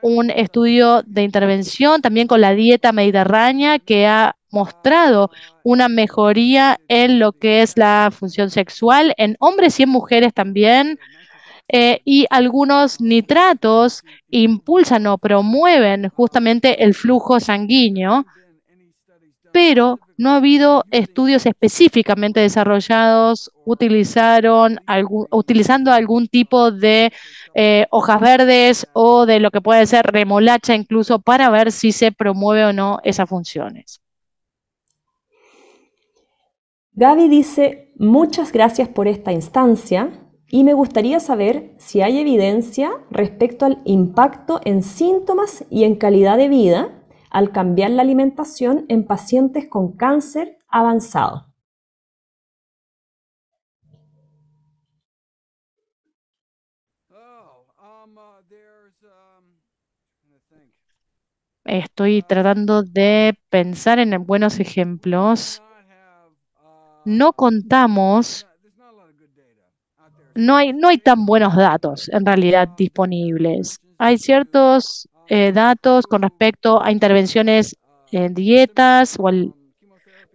un estudio de intervención también con la dieta mediterránea que ha mostrado una mejoría en lo que es la función sexual en hombres y en mujeres también. Eh, y algunos nitratos impulsan o promueven justamente el flujo sanguíneo, pero no ha habido estudios específicamente desarrollados utilizaron utilizando algún tipo de eh, hojas verdes o de lo que puede ser remolacha incluso para ver si se promueve o no esas funciones. Gaby dice, muchas gracias por esta instancia. Y me gustaría saber si hay evidencia respecto al impacto en síntomas y en calidad de vida al cambiar la alimentación en pacientes con cáncer avanzado. Estoy tratando de pensar en buenos ejemplos. No contamos no hay, no hay tan buenos datos en realidad disponibles. Hay ciertos eh, datos con respecto a intervenciones en dietas o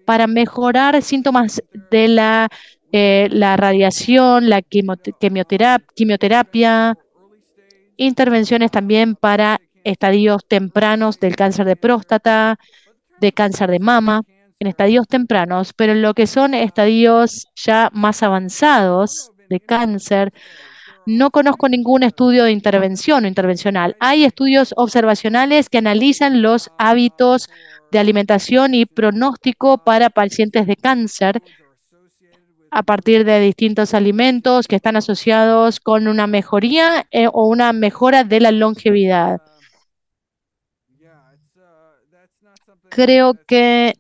para mejorar síntomas de la, eh, radiación, la quimioterapia, intervenciones también para estadios tempranos del cáncer de próstata, de cáncer de mama, en estadios tempranos, pero en lo que son estadios ya más avanzados, de cáncer. No conozco ningún estudio de intervención o intervencional. Hay estudios observacionales que analizan los hábitos de alimentación y pronóstico para pacientes de cáncer a partir de distintos alimentos que están asociados con una mejoría eh, o una mejora de la longevidad. Creo que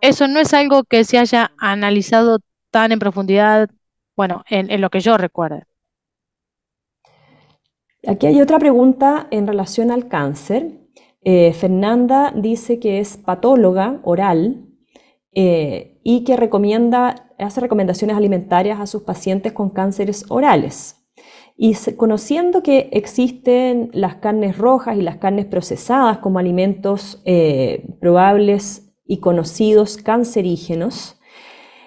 eso no es algo que se haya analizado tan en profundidad, bueno, en, lo que yo recuerde. Aquí hay otra pregunta en relación al cáncer. Eh, Fernanda dice que es patóloga oral eh, y que recomienda, hace recomendaciones alimentarias a sus pacientes con cánceres orales. Y conociendo que existen las carnes rojas y las carnes procesadas como alimentos eh, probables y conocidos cancerígenos,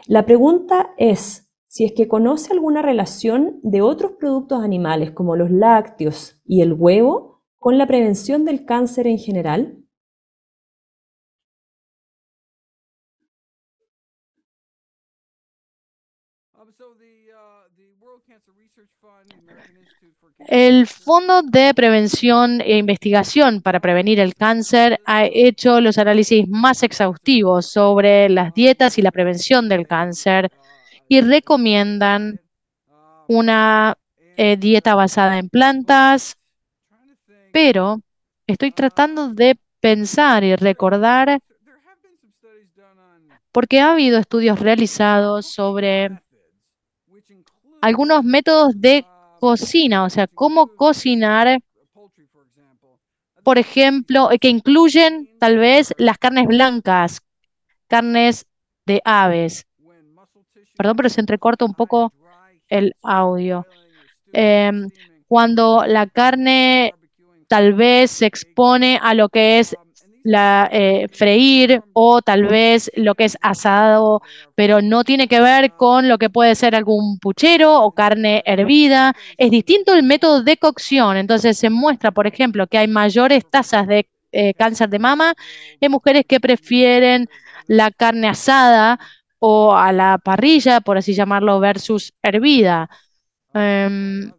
la pregunta es si es que conoce alguna relación de otros productos animales como los lácteos y el huevo con la prevención del cáncer en general. El Fondo de Prevención e Investigación para Prevenir el Cáncer ha hecho los análisis más exhaustivos sobre las dietas y la prevención del cáncer y recomiendan una eh, dieta basada en plantas, pero estoy tratando de pensar y recordar porque ha habido estudios realizados sobre algunos métodos de cocina, o sea, cómo eh, cocinar, por ejemplo, eh, que incluyen tal vez las carnes blancas, carnes de aves. Perdón, pero se entrecorta un poco el audio. Em, cuando la carne tal vez se expone a lo que es la, eh, freír o tal vez lo que es asado, pero no tiene que ver con lo que puede ser algún puchero o carne hervida. Es distinto el método de cocción. Entonces se muestra, por ejemplo, que hay mayores tasas de eh, cáncer de mama en mujeres que prefieren la carne asada o a la parrilla, por así llamarlo, versus hervida. Em,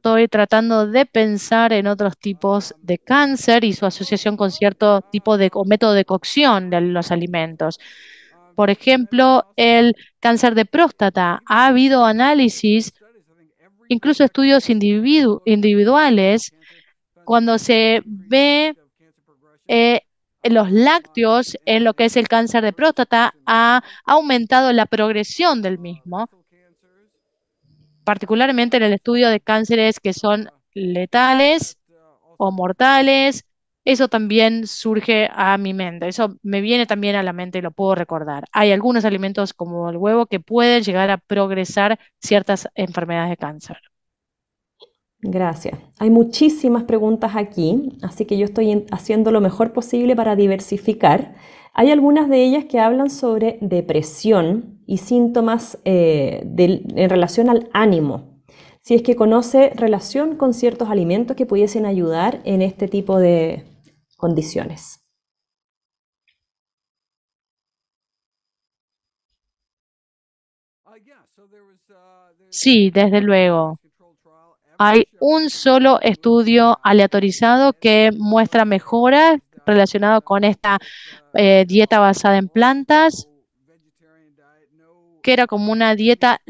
estoy tratando de pensar en otros tipos de cáncer y su asociación con cierto tipo de método de cocción de los alimentos. Por ejemplo, el cáncer de próstata. Ha habido análisis, incluso estudios individuales, cuando se ve eh, los lácteos en lo que es el cáncer de próstata, ha aumentado la progresión del mismo particularmente en el estudio de cánceres que son letales o mortales. Eso también surge a mi mente, eso me viene también a la mente y lo puedo recordar. Hay algunos alimentos como el huevo que pueden llegar a progresar ciertas enfermedades de cáncer. Gracias. Hay muchísimas preguntas aquí, así que yo estoy haciendo lo mejor posible para diversificar. Hay algunas de ellas que hablan sobre depresión y síntomas eh, en relación al ánimo. Si es que conoce relación con ciertos alimentos que pudiesen ayudar en este tipo de condiciones. Sí, desde luego. Hay un solo estudio aleatorizado que muestra mejoras relacionado con esta eh, dieta basada en plantas, que era como una dieta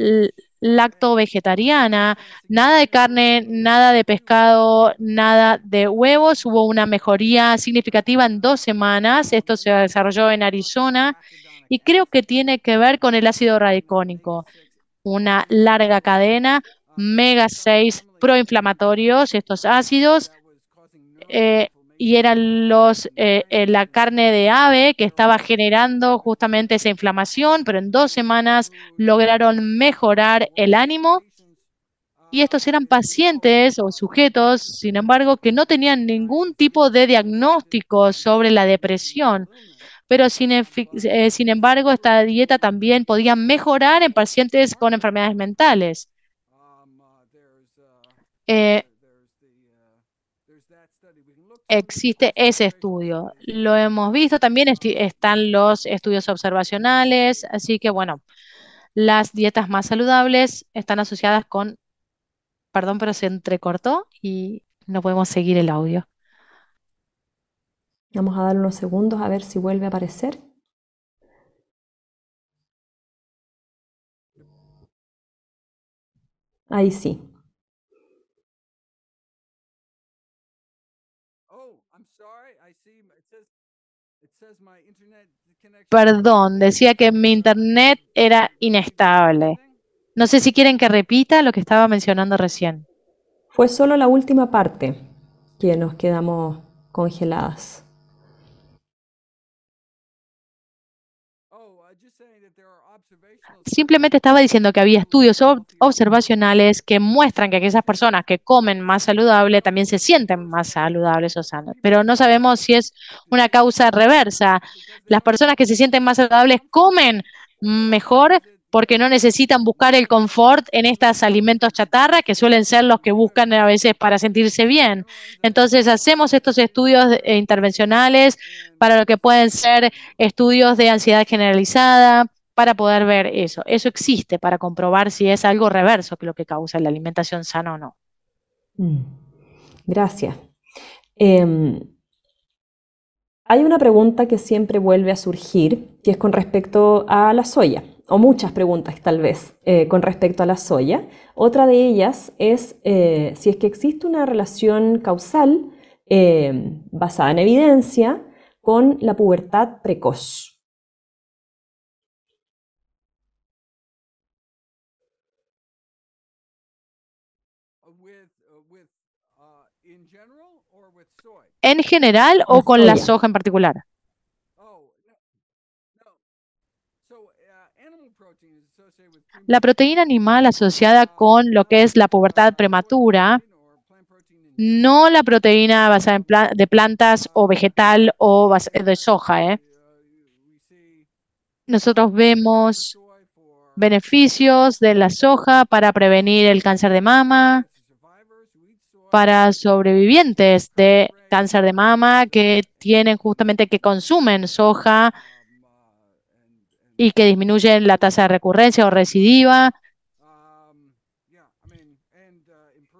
lacto-vegetariana, nada de carne, nada de pescado, nada de huevos. Hubo una mejoría significativa en dos semanas. Esto se desarrolló en Arizona y creo que tiene que ver con el ácido radicónico, una larga cadena, mega 6 proinflamatorios, estos ácidos. Eh, y eran los, eh, eh, la carne de ave que estaba generando justamente esa inflamación, pero en dos semanas lograron mejorar el ánimo. Y estos eran pacientes o sujetos, sin embargo, que no tenían ningún tipo de diagnóstico sobre la depresión pero sin, eh, sin, embargo esta dieta también podía mejorar en pacientes con enfermedades mentales existe ese estudio. Lo hemos visto, también están los estudios observacionales, así que bueno, las dietas más saludables están asociadas con, perdón, pero se entrecortó y no podemos seguir el audio. Vamos a dar unos segundos a ver si vuelve a aparecer. Ahí sí. Perdón, decía que mi internet era inestable. No sé si quieren que repita lo que estaba mencionando recién. Fue solo la última parte que nos quedamos congeladas. simplemente estaba diciendo que había estudios observacionales que muestran que aquellas personas que comen más saludable también se sienten más saludables o pero no sabemos si es una causa reversa. Las personas que se sienten más saludables comen mejor porque no necesitan buscar el confort en estos alimentos chatarra, que suelen ser los que buscan a veces para sentirse bien. Entonces hacemos estos estudios eh, intervencionales para lo que pueden ser estudios de ansiedad generalizada, para poder ver eso. Eso existe para comprobar si es algo reverso que lo que causa la alimentación sana o no. Mm. Gracias. Em, hay una pregunta que siempre vuelve a surgir, que es con respecto a la soya, o muchas preguntas tal vez eh, con respecto a la soya. Otra de ellas es eh, si es que existe una relación causal eh, basada en evidencia con la pubertad precoz. en general o con la soja en particular? La proteína animal asociada con lo que es la pubertad prematura, no la proteína basada en de plantas o vegetal o de soja. ¿eh? Nosotros vemos beneficios de la soja para prevenir el cáncer de mama, para sobrevivientes de cáncer de mama que tienen justamente que consumen soja y que disminuyen la tasa de recurrencia o recidiva.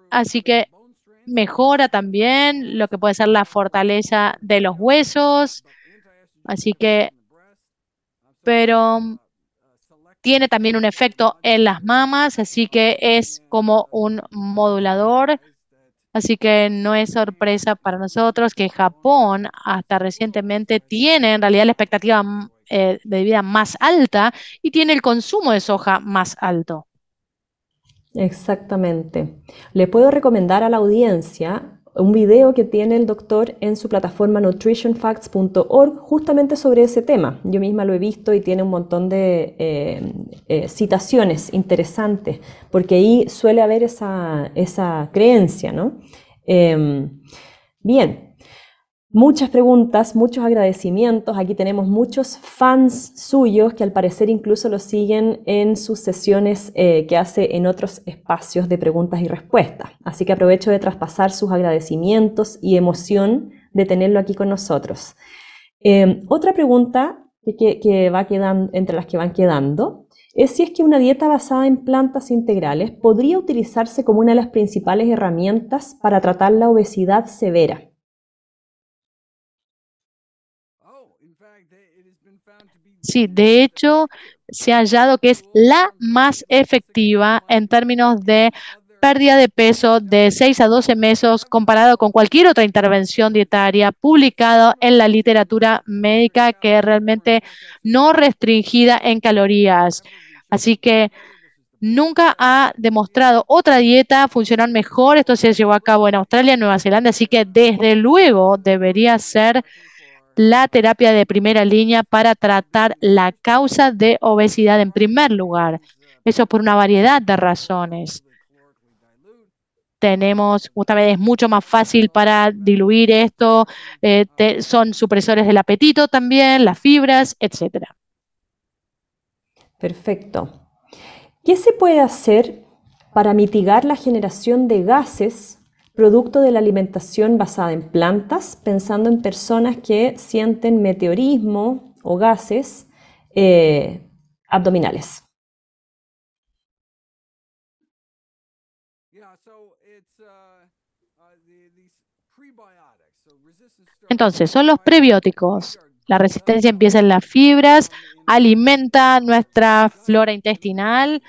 Así que mejora también lo que puede ser la fortaleza de los huesos. Así que, pero tiene también un efecto en las mamas, así que es como un modulador Así que no es sorpresa para nosotros que Japón hasta recientemente tiene en realidad la expectativa mm, eh, de vida más alta y tiene el consumo de soja más alto. Exactamente. Le puedo recomendar a la audiencia un video que tiene el doctor en su plataforma nutritionfacts.org justamente sobre ese tema. Yo misma lo he visto y tiene un montón de eh, eh, citaciones interesantes, porque ahí suele haber esa, creencia, ¿no? Em, bien, Muchas preguntas, muchos agradecimientos. Aquí tenemos muchos fans suyos que al parecer incluso lo siguen en sus sesiones eh, que hace en otros espacios de preguntas y respuestas. Así que aprovecho de traspasar sus agradecimientos y emoción de tenerlo aquí con nosotros. Em, otra pregunta que, que va quedando, entre las que van quedando es si es que una dieta basada en plantas integrales podría utilizarse como una de las principales herramientas para tratar la obesidad severa Sí, de hecho, se ha hallado que es la más efectiva en términos de pérdida de peso de 6 a 12 meses comparado con cualquier otra intervención dietaria publicada en la literatura médica que es realmente no restringida en calorías. Así que nunca ha demostrado otra dieta funcionar mejor. Esto se llevó a cabo en Australia, Nueva Zelanda, así que desde luego debería ser la terapia de primera línea para tratar la causa de obesidad en primer lugar. Eso por una variedad de razones. Tenemos, justamente es mucho más fácil para diluir esto, eh, son supresores del apetito también, las fibras, etc. Perfecto. ¿Qué se puede hacer para mitigar la generación de gases producto de la alimentación basada en plantas, pensando en personas que sienten meteorismo o gases abdominales. Entonces, son los prebióticos. La resistencia empieza en las fibras, alimenta nuestra flora intestinal,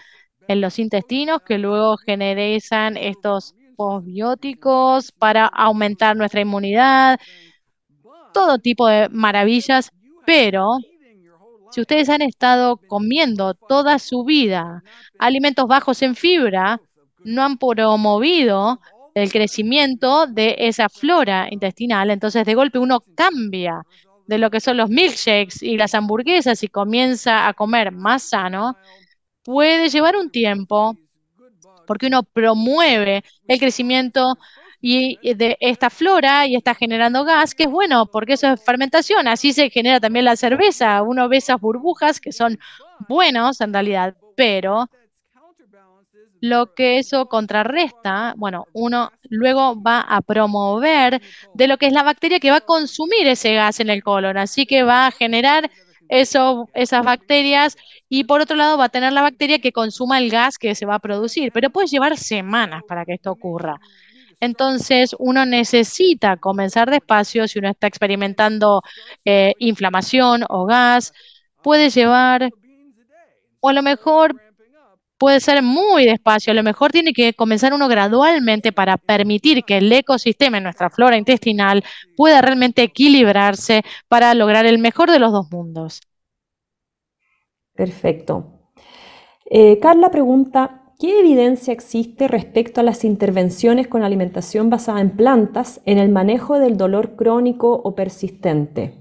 en los intestinos, que luego generan estos para aumentar nuestra inmunidad, todo tipo de maravillas, pero si ustedes han estado comiendo toda su vida alimentos bajos en fibra, no han promovido el crecimiento de esa flora intestinal, entonces de golpe uno cambia de lo que son los milkshakes y las hamburguesas y comienza a comer más sano, puede llevar un tiempo porque uno promueve el crecimiento y de esta flora y está generando gas, que es bueno, porque eso es fermentación, así se genera también la cerveza, uno ve esas burbujas que son buenos en realidad, pero lo que eso contrarresta, bueno, uno luego va a promover de lo que es la bacteria que va a consumir ese gas en el colon, así que va a generar eso, esas bacterias y por otro lado va a tener la bacteria que consuma el gas que se va a producir, pero puede llevar semanas para que esto ocurra. Entonces uno necesita comenzar despacio si uno está experimentando eh, inflamación o gas, puede llevar, o a lo mejor puede ser muy despacio, a lo mejor tiene que comenzar uno gradualmente para permitir que el ecosistema en nuestra flora intestinal pueda realmente equilibrarse para lograr el mejor de los dos mundos. Perfecto. Eh, Carla pregunta, ¿qué evidencia existe respecto a las intervenciones con alimentación basada en plantas en el manejo del dolor crónico o persistente?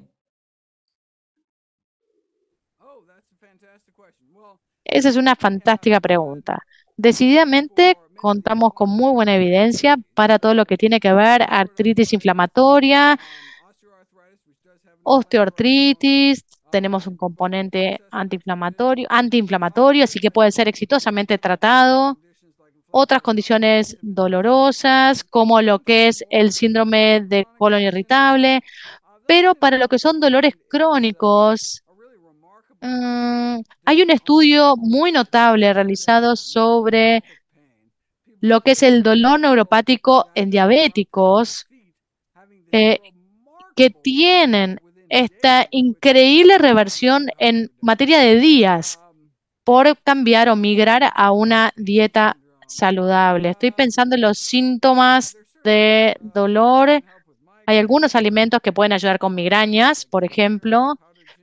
Esa es una fantástica pregunta. Decididamente contamos con muy buena evidencia para todo lo que tiene que ver artritis inflamatoria, osteoartritis, tenemos un componente antiinflamatorio, antiinflamatorio, así que puede ser exitosamente tratado. Otras condiciones dolorosas, como lo que es el síndrome de colon irritable, pero para lo que son dolores crónicos, mm, hay un estudio muy notable realizado sobre lo que es el dolor neuropático en diabéticos eh, que tienen esta increíble reversión en materia de días por cambiar o migrar a una dieta saludable. Estoy pensando en los síntomas de dolor. Hay algunos alimentos que pueden ayudar con migrañas, por ejemplo,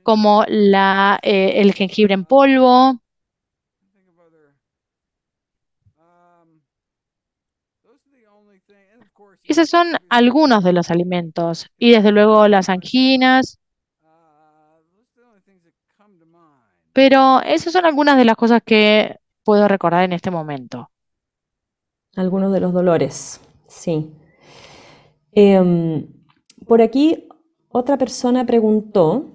como eh, el jengibre en polvo. Esos son algunos de los alimentos. Y desde luego las anginas. Pero esas son algunas de las cosas que puedo recordar en este momento. Algunos de los dolores, sí. Em, por aquí otra persona preguntó,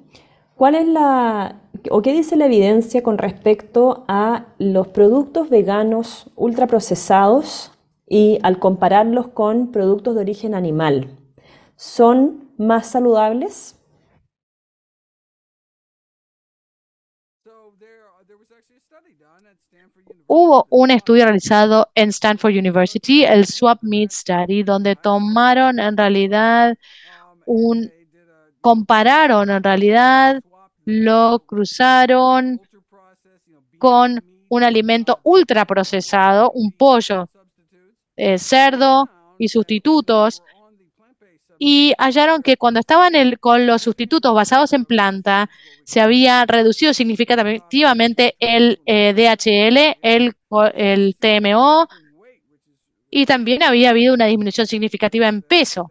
¿cuál es la o qué dice la evidencia con respecto a los productos veganos ultraprocesados y al compararlos con productos de origen animal? ¿Son más saludables? hubo un estudio realizado en Stanford University, el Swap Meat Study, donde tomaron en realidad un, compararon en realidad, lo cruzaron con un alimento ultraprocesado, un pollo, eh, cerdo y sustitutos, y hallaron que cuando estaban con los sustitutos basados en planta, se había reducido significativamente el eh, DHL, el, el TMO, y también había habido una disminución significativa en peso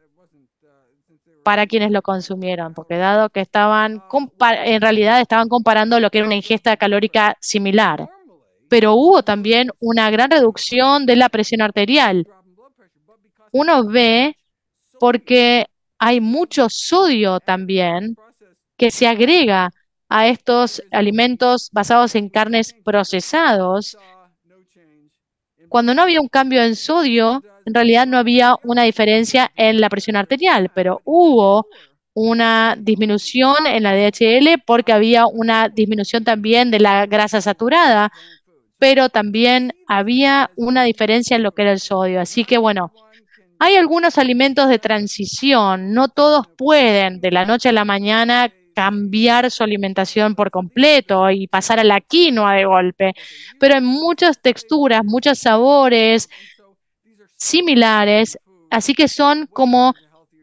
para quienes lo consumieron, porque dado que estaban, en realidad estaban comparando lo que era una ingesta calórica similar, pero hubo también una gran reducción de la presión arterial. Uno ve porque hay mucho sodio también que se agrega a estos alimentos basados en carnes procesados. Cuando no había un cambio en sodio, en realidad no había una diferencia en la presión arterial, pero hubo una disminución en la DHL porque había una disminución también de la grasa saturada, pero también había una diferencia en lo que era el sodio. Así que bueno, hay algunos alimentos de transición, no todos pueden de la noche a la mañana cambiar su alimentación por completo y pasar a la quinoa de golpe, pero hay muchas texturas, muchos sabores similares, así que son como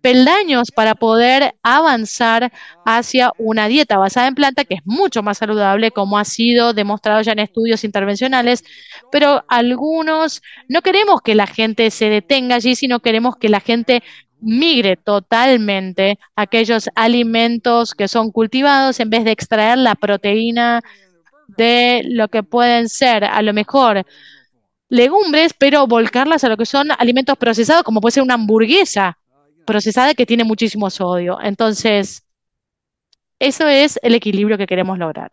peldaños para poder avanzar hacia una dieta basada en planta que es mucho más saludable, como ha sido demostrado ya en estudios intervencionales, pero algunos no queremos que la gente se detenga allí, sino queremos que la gente migre totalmente aquellos alimentos que son cultivados en vez de extraer la proteína de lo que pueden ser a lo mejor legumbres, pero volcarlas a lo que son alimentos procesados, como puede ser una hamburguesa procesada que tiene muchísimo sodio. Entonces, eso es el equilibrio que queremos lograr.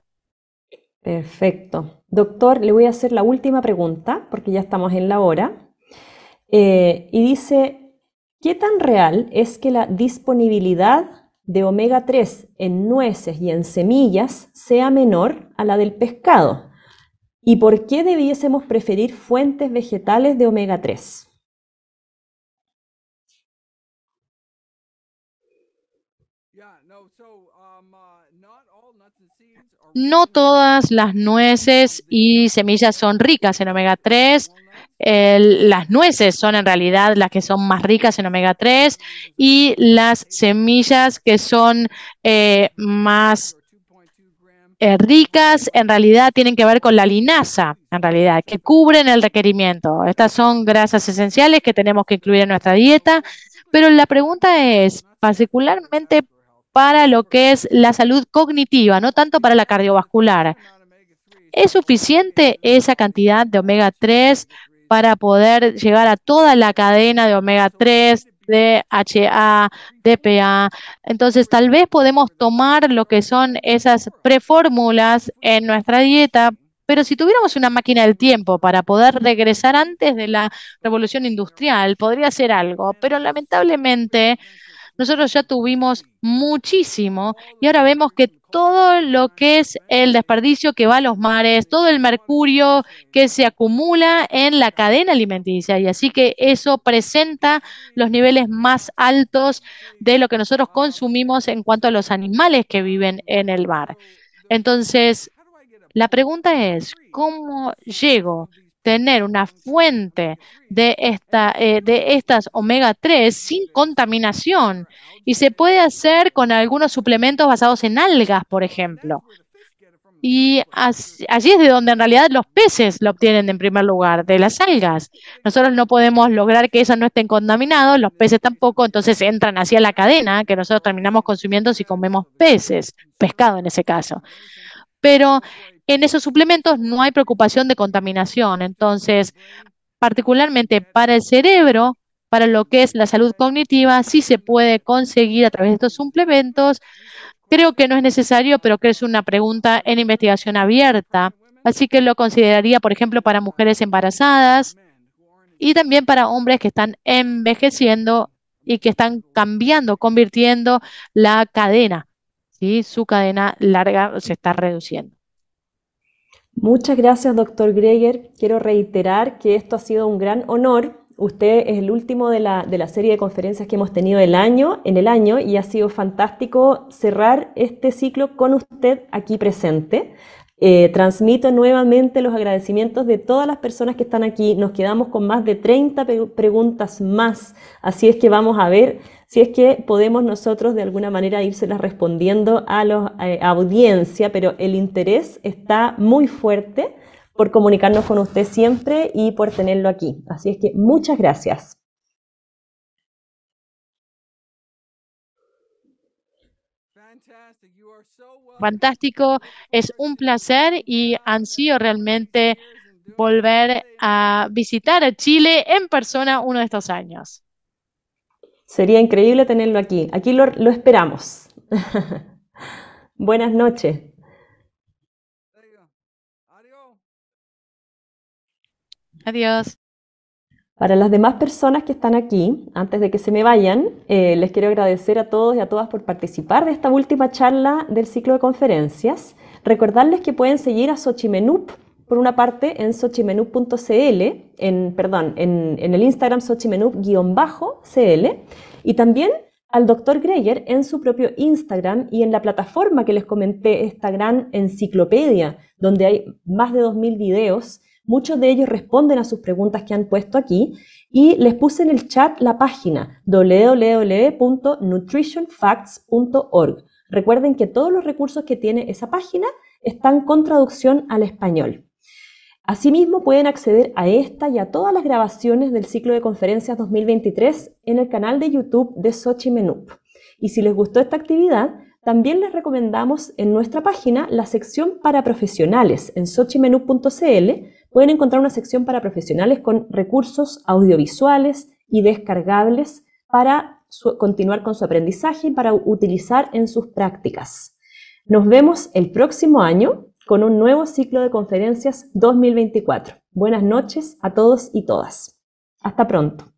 Perfecto. Doctor, le voy a hacer la última pregunta porque ya estamos en la hora. Eh, y dice, ¿qué tan real es que la disponibilidad de omega 3 en nueces y en semillas sea menor a la del pescado? ¿Y por qué debiésemos preferir fuentes vegetales de omega 3? No todas las nueces y semillas son ricas en omega 3. las nueces son en realidad las que son más ricas en omega 3 y las semillas que son eh, más eh, ricas en realidad tienen que ver con la linaza, en realidad, que cubren el requerimiento. Estas son grasas esenciales que tenemos que incluir en nuestra dieta, pero la pregunta es, particularmente para lo que es la salud cognitiva, no tanto para la cardiovascular. ¿Es suficiente esa cantidad de omega 3 para poder llegar a toda la cadena de omega 3, DHA, DPA? Entonces, tal vez podemos tomar lo que son esas prefórmulas en nuestra dieta pero si tuviéramos una máquina del tiempo para poder regresar antes de la revolución industrial, podría ser algo. Pero lamentablemente nosotros ya tuvimos muchísimo y ahora vemos que todo lo que es el desperdicio que va a los mares, todo el mercurio que se acumula en la cadena alimenticia. Y así que eso presenta los niveles más altos de lo que nosotros consumimos en cuanto a los animales que viven en el mar. Entonces, la pregunta es, ¿cómo llego tener una fuente de, esta, eh, de estas omega 3 sin contaminación y se puede hacer con algunos suplementos basados en algas, por ejemplo. Y allí es de donde en realidad los peces lo obtienen en primer lugar, de las algas. Nosotros no podemos lograr que esas no estén contaminadas, los peces tampoco, entonces entran hacia la cadena que nosotros terminamos consumiendo si comemos peces, pescado en ese caso. Pero en esos suplementos no hay preocupación de contaminación. Entonces, particularmente para el cerebro, para lo que es la salud cognitiva, sí se puede conseguir a través de estos suplementos. Creo que no es necesario, pero que es una pregunta en investigación abierta. Así que lo consideraría, por ejemplo, para mujeres embarazadas y también para hombres que están envejeciendo y que están cambiando, convirtiendo la cadena, ¿sí? su cadena larga se está reduciendo. Muchas gracias, doctor Greger. Quiero reiterar que esto ha sido un gran honor. Usted es el último de la, serie de conferencias que hemos tenido el año, en el año y ha sido fantástico cerrar este ciclo con usted aquí presente. Eh, transmito nuevamente los agradecimientos de todas las personas que están aquí. Nos quedamos con más de 30 preguntas más, así es que vamos a ver si es que podemos nosotros de alguna manera írselas respondiendo a la eh, audiencia, pero el interés está muy fuerte por comunicarnos con usted siempre y por tenerlo aquí. Así es que muchas gracias. Fantástico, es un placer y ansío realmente volver a visitar a Chile en persona uno de estos años. Sería increíble tenerlo aquí. Aquí lo, esperamos. Buenas noches. Adiós. Para las demás personas que están aquí, antes de que se me vayan, eh, les quiero agradecer a todos y a todas por participar de esta última charla del ciclo de conferencias. Recordarles que pueden seguir a Xochimenup por una parte en sochimenú.cl, en, perdón, en, el Instagram sochimenú-cl, y también al Dr. Greyer en su propio Instagram y en la plataforma que les comenté, esta gran enciclopedia, donde hay más de 2.000 videos. Muchos de ellos responden a sus preguntas que han puesto aquí y les puse en el chat la página www.nutritionfacts.org. Recuerden que todos los recursos que tiene esa página están con traducción al español. Asimismo, pueden acceder a esta y a todas las grabaciones del ciclo de conferencias 2023 en el canal de YouTube de Sochi Menup. Y si les gustó esta actividad, también les recomendamos en nuestra página la sección para profesionales. En sochimenu.cl pueden encontrar una sección para profesionales con recursos audiovisuales y descargables para continuar con su aprendizaje y para utilizar en sus prácticas. Nos vemos el próximo año con un nuevo ciclo de conferencias 2024. Buenas noches a todos y todas. Hasta pronto.